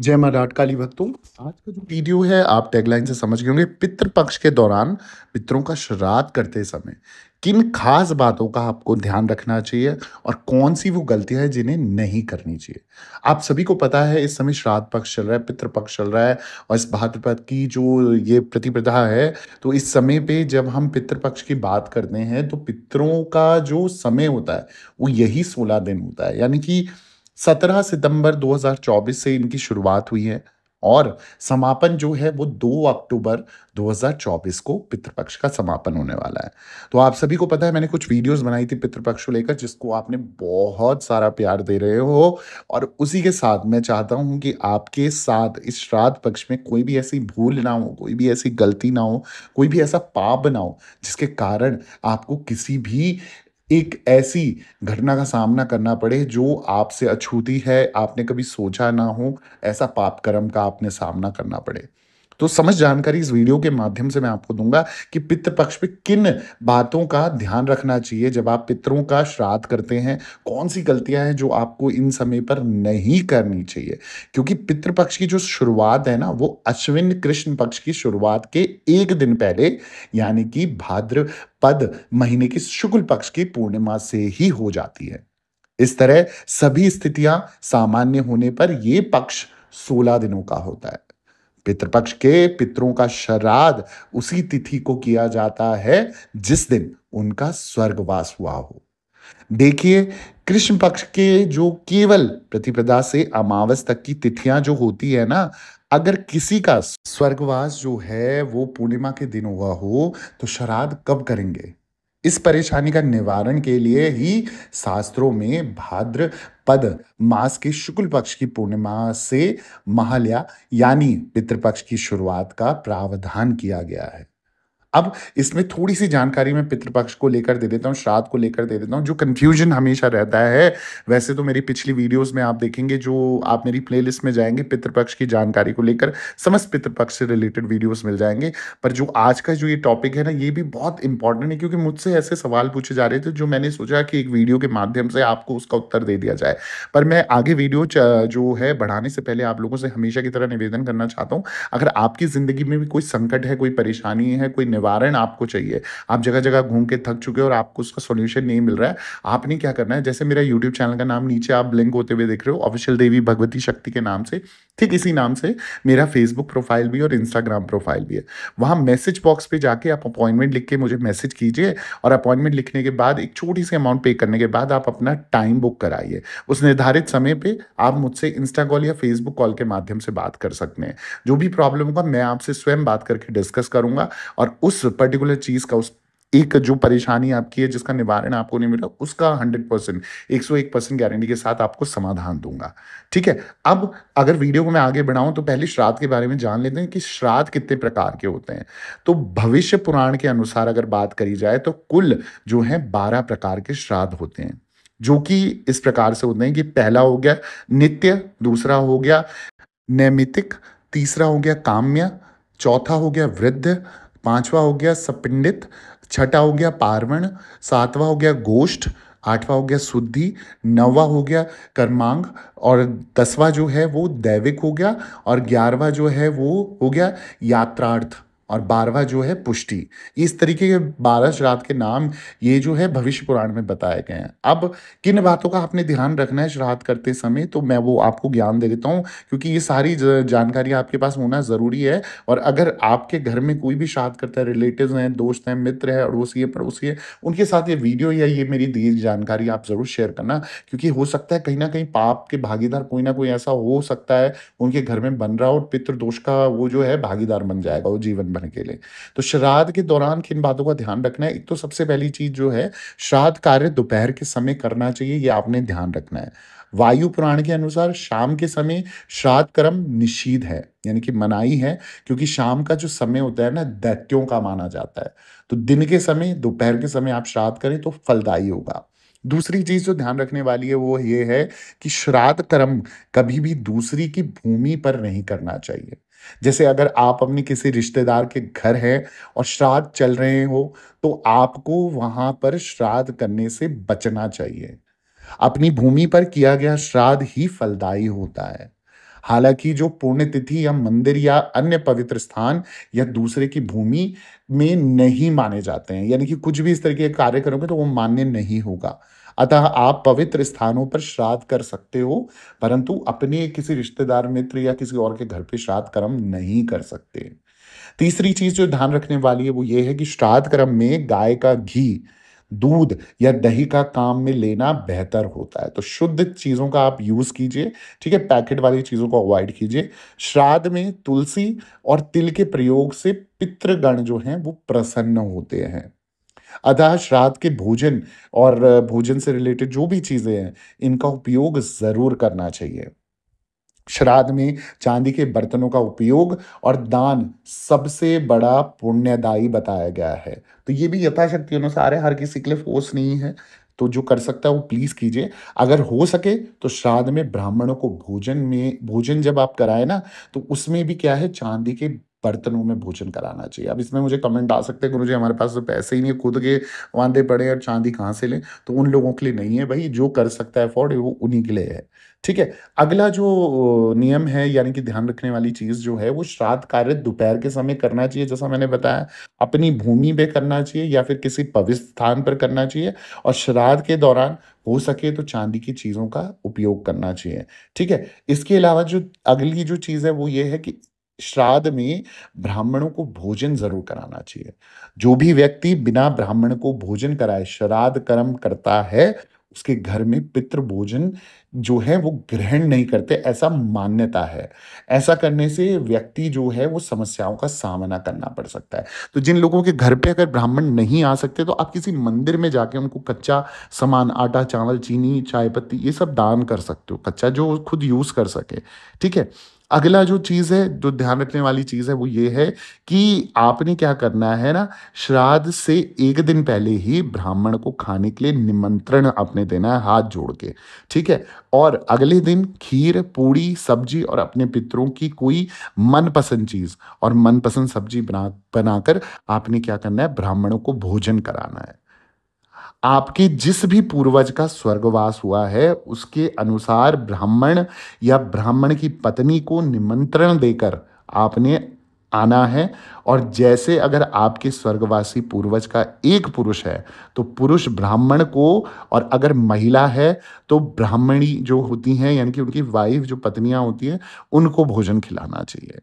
जय मां डाट काली भक्तों आज का जो वीडियो है आप टैगलाइन से समझ गए होंगे पक्ष के दौरान पितरों का श्राद्ध करते समय किन खास बातों का आपको ध्यान रखना चाहिए और कौन सी वो गलतियां हैं जिन्हें नहीं करनी चाहिए आप सभी को पता है इस समय श्राद्ध पक्ष चल रहा है पितृपक्ष पक्ष चल रहा है और इस भाद्रपद की जो ये प्रतिप्रधा है तो इस समय पे जब हम पितृपक्ष पक्ष की बात करते हैं तो पितरों का जो समय होता है वो यही सोलह दिन होता है यानी कि 17 सितंबर 2024 से इनकी शुरुआत हुई है और समापन जो है वो 2 अक्टूबर 2024 को पितृपक्ष का समापन होने वाला है तो आप सभी को पता है मैंने कुछ वीडियोस बनाई थी पितृपक्ष को लेकर जिसको आपने बहुत सारा प्यार दे रहे हो और उसी के साथ मैं चाहता हूं कि आपके साथ इस श्राद्ध पक्ष में कोई भी ऐसी भूल ना हो कोई भी ऐसी गलती ना हो कोई भी ऐसा पाप ना हो जिसके कारण आपको किसी भी एक ऐसी घटना का सामना करना पड़े जो आपसे अछूती है आपने कभी सोचा ना हो ऐसा पाप कर्म का आपने सामना करना पड़े तो समझ जानकारी इस वीडियो के माध्यम से मैं आपको दूंगा कि पित्र पक्ष पे किन बातों का ध्यान रखना चाहिए जब आप पितरों का श्राद्ध करते हैं कौन सी गलतियां हैं जो आपको इन समय पर नहीं करनी चाहिए क्योंकि पितृ पक्ष की जो शुरुआत है ना वो अश्विन कृष्ण पक्ष की शुरुआत के एक दिन पहले यानी कि भाद्र पद महीने की शुक्ल पक्ष की पूर्णिमा से ही हो जाती है इस तरह सभी स्थितियां सामान्य होने पर यह पक्ष सोलह दिनों का होता है पितृपक्ष के पितरों का श्राद्ध उसी तिथि को किया जाता है जिस दिन उनका स्वर्गवास हुआ हो देखिए कृष्ण पक्ष के जो केवल प्रतिपदा से अमावस तक की तिथियां जो होती है ना अगर किसी का स्वर्गवास जो है वो पूर्णिमा के दिन हुआ हो तो श्राद्ध कब करेंगे इस परेशानी का निवारण के लिए ही शास्त्रों में भाद्र पद मास के शुक्ल पक्ष की पूर्णिमा से महालया यानी पितृपक्ष की शुरुआत का प्रावधान किया गया है अब इसमें थोड़ी सी जानकारी मैं पितृपक्ष को लेकर दे देता हूँ श्राद्ध को लेकर दे देता हूँ जो कन्फ्यूजन हमेशा रहता है वैसे तो मेरी पिछली वीडियोस में आप देखेंगे जो आप मेरी प्लेलिस्ट में जाएंगे पितृपक्ष की जानकारी को लेकर समस्त पितृपक्ष से रिलेटेड वीडियोस मिल जाएंगे पर जो आज का जो ये टॉपिक है ना ये भी बहुत इंपॉर्टेंट है क्योंकि मुझसे ऐसे सवाल पूछे जा रहे थे जो मैंने सोचा कि एक वीडियो के माध्यम से आपको उसका उत्तर दे दिया जाए पर मैं आगे वीडियो जो है बढ़ाने से पहले आप लोगों से हमेशा की तरह निवेदन करना चाहता हूँ अगर आपकी ज़िंदगी में भी कोई संकट है कोई परेशानी है कोई निवारण आपको चाहिए आप जगह जगह घूम के थक चुके हो और आपको उसका सोल्यूशन नहीं मिल रहा है आपने क्या करना है जैसे मेरा यूट्यूब चैनल का नाम नीचे आप लिंक होते हुए देख रहे हो ऑफिशियल देवी भगवती शक्ति के नाम से ठीक इसी नाम से मेरा फेसबुक प्रोफाइल भी और इंस्टाग्राम प्रोफाइल भी है वहाँ मैसेज बॉक्स पे जाके आप अपॉइंटमेंट लिख के मुझे मैसेज कीजिए और अपॉइंटमेंट लिखने के बाद एक छोटी सी अमाउंट पे करने के बाद आप अपना टाइम बुक कराइए उस निर्धारित समय पे आप मुझसे इंस्टा कॉल या फेसबुक कॉल के माध्यम से बात कर सकते हैं जो भी प्रॉब्लम होगा मैं आपसे स्वयं बात करके डिस्कस करूंगा और उस उस पर्टिकुलर चीज़ का उस एक जो परेशानी आपकी है जिसका निवारण आपको नहीं मिला उसका हंड्रेड परसेंट एक सौ एक परसेंट गारंटी के साथ आपको समाधान दूंगा ठीक है अब अगर वीडियो को मैं आगे बढ़ाऊं तो पहले श्राद्ध के बारे में जान लेते हैं कि श्राद्ध कितने प्रकार के होते हैं तो भविष्य पुराण के अनुसार अगर बात करी जाए तो कुल जो है बारह प्रकार के श्राद्ध होते हैं जो कि इस प्रकार से होते हैं कि पहला हो गया नित्य दूसरा हो गया नैमितिक तीसरा हो गया काम्य चौथा हो गया वृद्ध पांचवा हो गया सपिंडित छठा हो गया पार्वण सातवां हो गया गोष्ठ आठवां हो गया शुद्धि नौवा हो गया कर्मांग और दसवां जो है वो दैविक हो गया और ग्यारहवा जो है वो हो गया यात्रार्थ और बारवा जो है पुष्टि इस तरीके के बारह श्राद्ध के नाम ये जो है भविष्य पुराण में बताए गए हैं अब किन बातों का आपने ध्यान रखना है श्राद्ध करते समय तो मैं वो आपको ज्ञान दे देता हूँ क्योंकि ये सारी जानकारी आपके पास होना ज़रूरी है और अगर आपके घर में कोई भी श्राद्ध करता है रिलेटिव हैं दोस्त हैं मित्र है अड़ोसी है पड़ोसी है उनके साथ ये वीडियो या ये मेरी दी जानकारी आप ज़रूर शेयर करना क्योंकि हो सकता है कहीं ना कहीं पाप के भागीदार कोई ना कोई ऐसा हो सकता है उनके घर में बन रहा हो पितृदोष का वो जो है भागीदार बन जाएगा वो जीवन बन उदाहरण के लिए तो श्राद्ध के दौरान किन बातों का ध्यान रखना है एक तो सबसे पहली चीज जो है श्राद्ध कार्य दोपहर के समय करना चाहिए ये आपने ध्यान रखना है वायु पुराण के अनुसार शाम के समय श्राद्ध कर्म निषिद्ध है यानी कि मनाही है क्योंकि शाम का जो समय होता है ना दैत्यों का माना जाता है तो दिन के समय दोपहर के समय आप श्राद्ध करें तो फलदायी होगा दूसरी चीज जो ध्यान रखने वाली है वो ये है कि श्राद्ध कर्म कभी भी दूसरी की भूमि पर नहीं करना चाहिए जैसे अगर आप अपने किसी रिश्तेदार के घर हैं और श्राद्ध चल रहे हो तो आपको वहां पर श्राद्ध करने से बचना चाहिए अपनी भूमि पर किया गया श्राद्ध ही फलदायी होता है हालांकि जो पुण्यतिथि या मंदिर या अन्य पवित्र स्थान या दूसरे की भूमि में नहीं माने जाते हैं यानी कि कुछ भी इस तरह के कार्य करोगे तो वो मान्य नहीं होगा अतः आप पवित्र स्थानों पर श्राद्ध कर सकते हो परंतु अपने किसी रिश्तेदार मित्र या किसी और के घर पे श्राद्ध कर्म नहीं कर सकते तीसरी चीज जो ध्यान रखने वाली है वो ये है कि श्राद्ध कर्म में गाय का घी दूध या दही का काम में लेना बेहतर होता है तो शुद्ध चीज़ों का आप यूज़ कीजिए ठीक है पैकेट वाली चीज़ों को अवॉइड कीजिए श्राद्ध में तुलसी और तिल के प्रयोग से पितृगण जो हैं वो प्रसन्न होते हैं अतः श्राद्ध के भोजन और भोजन से रिलेटेड जो भी चीज़ें हैं इनका उपयोग ज़रूर करना चाहिए श्राद्ध में चांदी के बर्तनों का उपयोग और दान सबसे बड़ा पुण्यदायी बताया गया है तो ये भी यथाशक्ति अनुसार है हर किसी के लिए फोर्स नहीं है तो जो कर सकता है वो प्लीज़ कीजिए अगर हो सके तो श्राद्ध में ब्राह्मणों को भोजन में भोजन जब आप कराए ना तो उसमें भी क्या है चांदी के बर्तनों में भोजन कराना चाहिए अब इसमें मुझे कमेंट आ सकते हैं गुरु जी हमारे पास तो पैसे ही नहीं खुद के वादे पड़े और चांदी कहाँ से लें तो उन लोगों के लिए नहीं है भाई जो कर सकता है अफोर्ड वो उन्हीं के लिए है ठीक है अगला जो नियम है यानी कि ध्यान रखने वाली चीज़ जो है वो श्राद्ध कार्य दोपहर के समय करना चाहिए जैसा मैंने बताया अपनी भूमि पे करना चाहिए या फिर किसी पवित्र स्थान पर करना चाहिए और श्राद्ध के दौरान हो सके तो चांदी की चीज़ों का उपयोग करना चाहिए ठीक है इसके अलावा जो अगली जो चीज़ है वो ये है कि श्राद्ध में ब्राह्मणों को भोजन जरूर कराना चाहिए जो भी व्यक्ति बिना ब्राह्मण को भोजन कराए श्राद्ध कर्म करता है उसके घर में पितृ भोजन जो है वो ग्रहण नहीं करते ऐसा मान्यता है ऐसा करने से व्यक्ति जो है वो समस्याओं का सामना करना पड़ सकता है तो जिन लोगों के घर पे अगर ब्राह्मण नहीं आ सकते तो आप किसी मंदिर में जाके उनको कच्चा सामान आटा चावल चीनी चाय पत्ती ये सब दान कर सकते हो कच्चा जो खुद यूज़ कर सके ठीक है अगला जो चीज़ है जो ध्यान रखने वाली चीज़ है वो ये है कि आपने क्या करना है ना श्राद्ध से एक दिन पहले ही ब्राह्मण को खाने के लिए निमंत्रण अपने देना है हाथ जोड़ के ठीक है और अगले दिन खीर पूड़ी सब्जी और अपने पितरों की कोई मनपसंद चीज़ और मनपसंद सब्जी बना बनाकर आपने क्या करना है ब्राह्मणों को भोजन कराना है आपके जिस भी पूर्वज का स्वर्गवास हुआ है उसके अनुसार ब्राह्मण या ब्राह्मण की पत्नी को निमंत्रण देकर आपने आना है और जैसे अगर आपके स्वर्गवासी पूर्वज का एक पुरुष है तो पुरुष ब्राह्मण को और अगर महिला है तो ब्राह्मणी जो होती हैं यानी कि उनकी वाइफ जो पत्नियां होती हैं उनको भोजन खिलाना चाहिए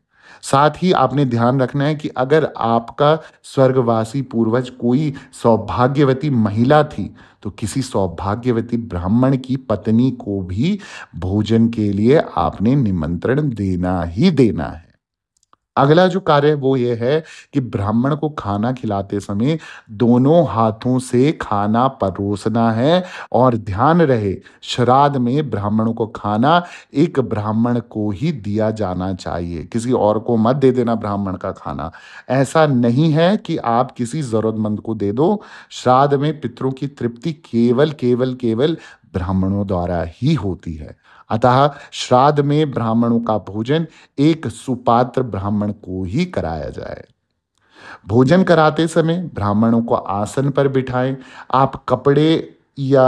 साथ ही आपने ध्यान रखना है कि अगर आपका स्वर्गवासी पूर्वज कोई सौभाग्यवती महिला थी तो किसी सौभाग्यवती ब्राह्मण की पत्नी को भी भोजन के लिए आपने निमंत्रण देना ही देना है अगला जो कार्य है वो ये है कि ब्राह्मण को खाना खिलाते समय दोनों हाथों से खाना परोसना है और ध्यान रहे श्राद्ध में ब्राह्मणों को खाना एक ब्राह्मण को ही दिया जाना चाहिए किसी और को मत दे देना ब्राह्मण का खाना ऐसा नहीं है कि आप किसी ज़रूरतमंद को दे दो श्राद्ध में पितरों की तृप्ति केवल केवल केवल ब्राह्मणों द्वारा ही होती है अतः श्राद्ध में ब्राह्मणों का भोजन एक सुपात्र ब्राह्मण को ही कराया जाए भोजन कराते समय ब्राह्मणों को आसन पर बिठाएं आप कपड़े या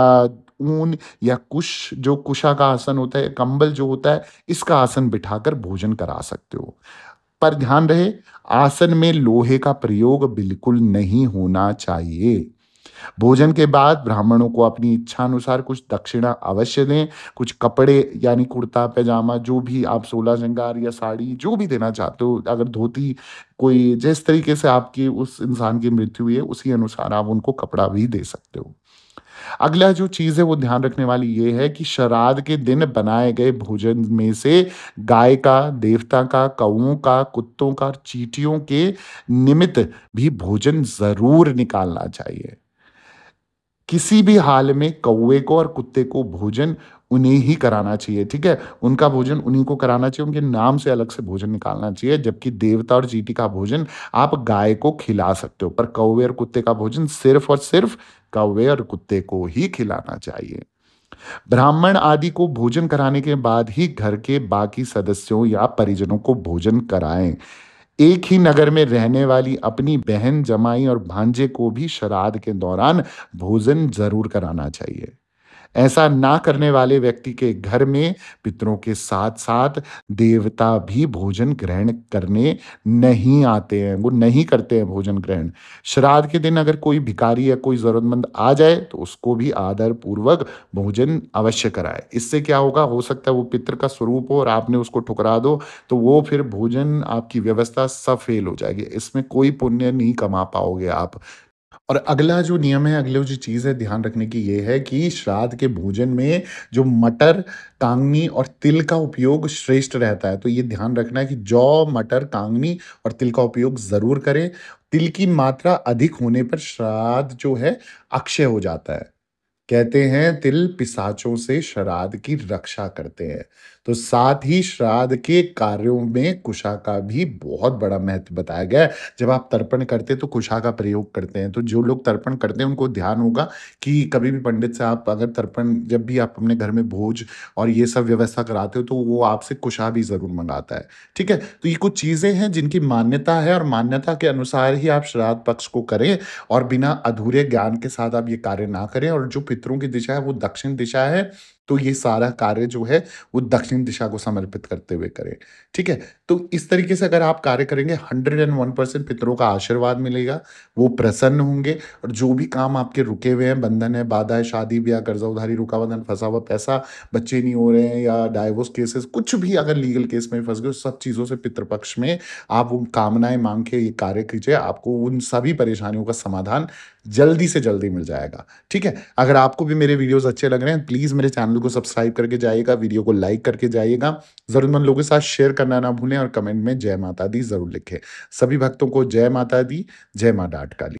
ऊन या कुश जो कुशा का आसन होता है कंबल जो होता है इसका आसन बिठाकर भोजन करा सकते हो पर ध्यान रहे आसन में लोहे का प्रयोग बिल्कुल नहीं होना चाहिए भोजन के बाद ब्राह्मणों को अपनी इच्छा अनुसार कुछ दक्षिणा अवश्य दें कुछ कपड़े यानी कुर्ता पैजामा जो भी आप सोला श्रृंगार या साड़ी जो भी देना चाहते हो अगर धोती कोई जिस तरीके से आपकी उस इंसान की मृत्यु हुई है उसी अनुसार आप उनको कपड़ा भी दे सकते हो अगला जो चीज है वो ध्यान रखने वाली ये है कि श्राद्ध के दिन बनाए गए भोजन में से गाय का देवता का कौओं का कुत्तों का चीटियों के निमित्त भी भोजन जरूर निकालना चाहिए किसी भी हाल में कौए को और कुत्ते को भोजन उन्हें ही कराना चाहिए ठीक है उनका भोजन उन्हीं को कराना चाहिए उनके नाम से अलग से भोजन निकालना चाहिए जबकि देवता और चीटी का भोजन आप गाय को खिला सकते हो पर कौवे और कुत्ते का भोजन सिर्फ और सिर्फ कौवे और कुत्ते को ही खिलाना चाहिए ब्राह्मण आदि को भोजन कराने के बाद ही घर के बाकी सदस्यों या परिजनों को भोजन कराएं एक ही नगर में रहने वाली अपनी बहन जमाई और भांजे को भी श्राद्ध के दौरान भोजन जरूर कराना चाहिए ऐसा ना करने वाले व्यक्ति के घर में पितरों के साथ साथ देवता भी भोजन ग्रहण करने नहीं आते हैं वो नहीं करते हैं भोजन ग्रहण श्राद्ध के दिन अगर कोई भिकारी या कोई ज़रूरतमंद आ जाए तो उसको भी आदर पूर्वक भोजन अवश्य कराए इससे क्या होगा हो सकता है वो पितर का स्वरूप हो और आपने उसको ठुकरा दो तो वो फिर भोजन आपकी व्यवस्था सब फेल हो जाएगी इसमें कोई पुण्य नहीं कमा पाओगे आप और अगला जो नियम है अगले जो चीज़ है ध्यान रखने की ये है कि श्राद्ध के भोजन में जो मटर कांगनी और तिल का उपयोग श्रेष्ठ रहता है तो ये ध्यान रखना है कि जौ मटर कांगनी और तिल का उपयोग ज़रूर करें तिल की मात्रा अधिक होने पर श्राद्ध जो है अक्षय हो जाता है कहते हैं तिल पिसाचों से श्राद्ध की रक्षा करते हैं तो साथ ही श्राद्ध के कार्यों में कुशा का भी बहुत बड़ा महत्व बताया गया है जब आप तर्पण करते हैं तो कुशा का प्रयोग करते हैं तो जो लोग तर्पण करते हैं उनको ध्यान होगा कि कभी भी पंडित से आप अगर तर्पण जब भी आप अपने घर में भोज और ये सब व्यवस्था कराते हो तो वो आपसे कुशा भी ज़रूर मंगाता है ठीक है तो ये कुछ चीज़ें हैं जिनकी मान्यता है और मान्यता के अनुसार ही आप श्राद्ध पक्ष को करें और बिना अधूरे ज्ञान के साथ आप ये कार्य ना करें और जो पितरों की दिशा है वो दक्षिण दिशा है तो ये सारा कार्य जो है वो दक्षिण दिशा को समर्पित करते हुए करें ठीक है तो इस तरीके से अगर आप कार्य करेंगे हंड्रेड एंड वन परसेंट पितरों का आशीर्वाद मिलेगा वो प्रसन्न होंगे और जो भी काम आपके रुके हुए हैं बंधन है बाधा है शादी ब्याह कर्जा उधारी रुका बंधन फंसा हुआ पैसा बच्चे नहीं हो रहे हैं या डाइवोर्स केसेस कुछ भी अगर लीगल केस में फंस गए सब चीज़ों से पितृपक्ष में आप वो कामनाएं मांग के ये कार्य कीजिए आपको उन सभी परेशानियों का समाधान जल्दी से जल्दी मिल जाएगा ठीक है अगर आपको भी मेरे वीडियोज़ अच्छे लग रहे हैं प्लीज़ मेरे चैनल चैनल को सब्सक्राइब करके जाइएगा वीडियो को लाइक करके जाइएगा जरूरतमंद लोगों के साथ शेयर करना ना भूलें और कमेंट में जय माता दी जरूर लिखें सभी भक्तों को जय माता दी जय माँ डाट काली